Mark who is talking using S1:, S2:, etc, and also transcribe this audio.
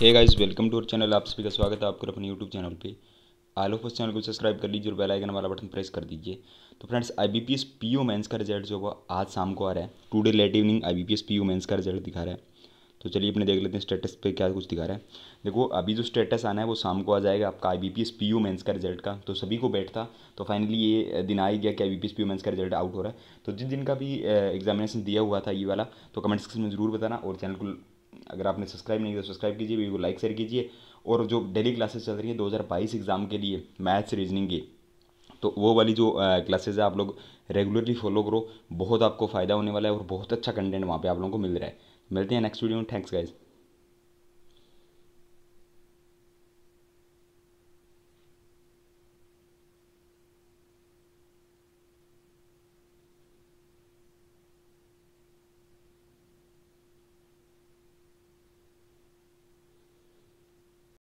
S1: hey guys welcome to our channel आप सभी का स्वागत है आपको अपने यूट्यूब चैनल पे आल ऑफ उस चैनल को सब्सक्राइब कर लीजिए और बेल आइकन वाला बटन प्रेस कर दीजिए तो friends I B S P mains का रिजल्ट जो होगा आज शाम को आ रहा है today late evening I B P S P U mains का रिजल्ट दिखा रहा है तो चलिए अपने देख लेते हैं स्टेटस पे क्या कुछ दिखा रहा है देखो अभी जो स्टेटस आना है वो शाम को आ जाएगा आपका I B P S P mains का रिजल्ट का तो सभी को बैठता तो फाइनली ये दिन आ ही गया कि I B S P U mains का रिजल्ट आउट हो रहा है तो जिन दिन का भी एग्जामिनेशन दिया हुआ था ये वाला तो कमेंट सेक्शन में ज़रूर बताना और चैनल को अगर आपने सब्सक्राइब नहीं किया तो सब्सक्राइब कीजिए वीडियो को लाइक शेयर कीजिए और जो डेली क्लासेस चल रही हैं 2022 एग्ज़ाम के लिए मैथ्स रीजनिंग की तो वो वाली जो क्लासेज है आप लोग रेगुलरली फॉलो करो बहुत आपको फ़ायदा होने वाला है और बहुत अच्छा कंटेंट वहाँ पर आप लोगों को मिल रहा है मिलते हैं नेक्स्ट वीडियो में थैंक्स गाइज़